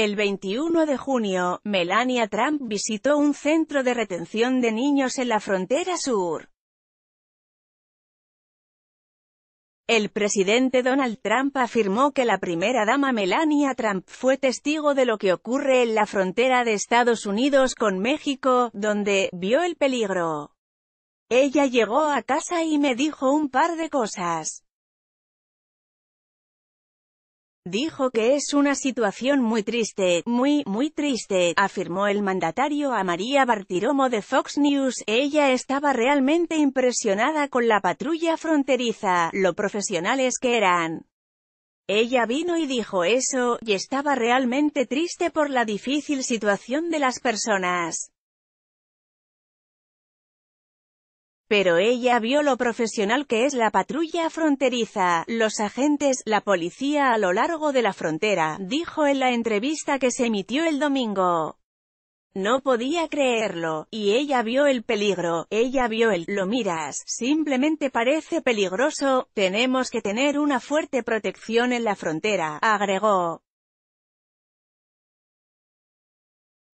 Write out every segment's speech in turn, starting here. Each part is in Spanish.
El 21 de junio, Melania Trump visitó un centro de retención de niños en la frontera sur. El presidente Donald Trump afirmó que la primera dama Melania Trump fue testigo de lo que ocurre en la frontera de Estados Unidos con México, donde vio el peligro. Ella llegó a casa y me dijo un par de cosas. Dijo que es una situación muy triste, muy, muy triste, afirmó el mandatario a María Bartiromo de Fox News. Ella estaba realmente impresionada con la patrulla fronteriza, lo profesionales que eran. Ella vino y dijo eso, y estaba realmente triste por la difícil situación de las personas. Pero ella vio lo profesional que es la patrulla fronteriza, los agentes, la policía a lo largo de la frontera, dijo en la entrevista que se emitió el domingo. No podía creerlo, y ella vio el peligro, ella vio el, lo miras, simplemente parece peligroso, tenemos que tener una fuerte protección en la frontera, agregó.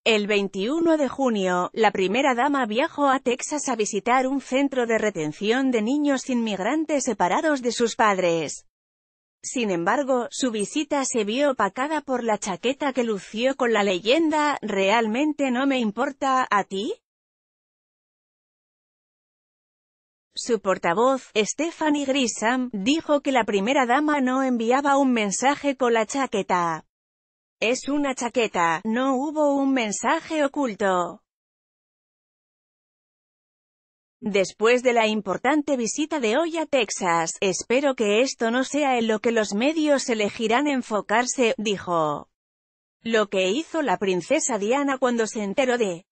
El 21 de junio, la primera dama viajó a Texas a visitar un centro de retención de niños inmigrantes separados de sus padres. Sin embargo, su visita se vio opacada por la chaqueta que lució con la leyenda, ¿realmente no me importa a ti? Su portavoz, Stephanie Grisham, dijo que la primera dama no enviaba un mensaje con la chaqueta. Es una chaqueta, no hubo un mensaje oculto. Después de la importante visita de hoy a Texas, espero que esto no sea en lo que los medios elegirán enfocarse, dijo. Lo que hizo la princesa Diana cuando se enteró de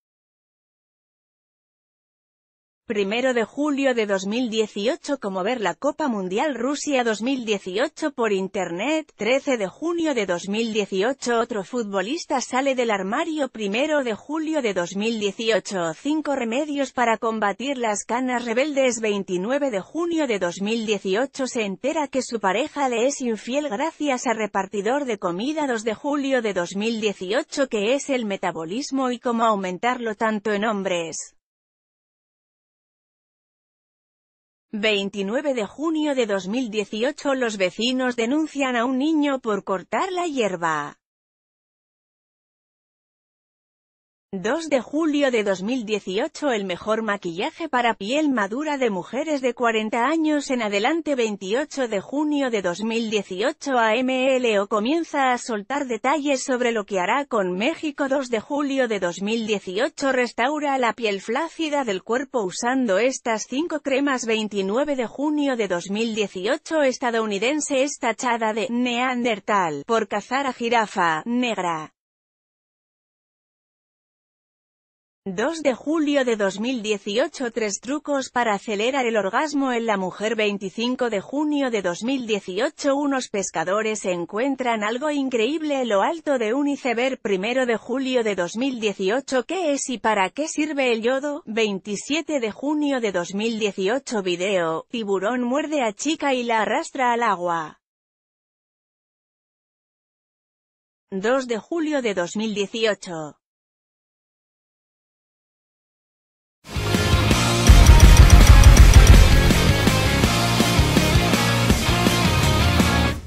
1 de julio de 2018 como ver la Copa Mundial Rusia 2018 por Internet, 13 de junio de 2018 otro futbolista sale del armario 1 de julio de 2018 5 remedios para combatir las canas rebeldes 29 de junio de 2018 se entera que su pareja le es infiel gracias a repartidor de comida 2 de julio de 2018 que es el metabolismo y cómo aumentarlo tanto en hombres. 29 de junio de 2018 los vecinos denuncian a un niño por cortar la hierba. 2 de julio de 2018 El mejor maquillaje para piel madura de mujeres de 40 años en adelante 28 de junio de 2018 AMLO comienza a soltar detalles sobre lo que hará con México 2 de julio de 2018 Restaura la piel flácida del cuerpo usando estas 5 cremas 29 de junio de 2018 Estadounidense estachada de Neandertal por cazar a jirafa negra 2 de julio de 2018 Tres trucos para acelerar el orgasmo en la mujer 25 de junio de 2018 Unos pescadores encuentran algo increíble en lo alto de un iceberg 1 de julio de 2018 ¿Qué es y para qué sirve el yodo? 27 de junio de 2018 Video, tiburón muerde a chica y la arrastra al agua 2 de julio de 2018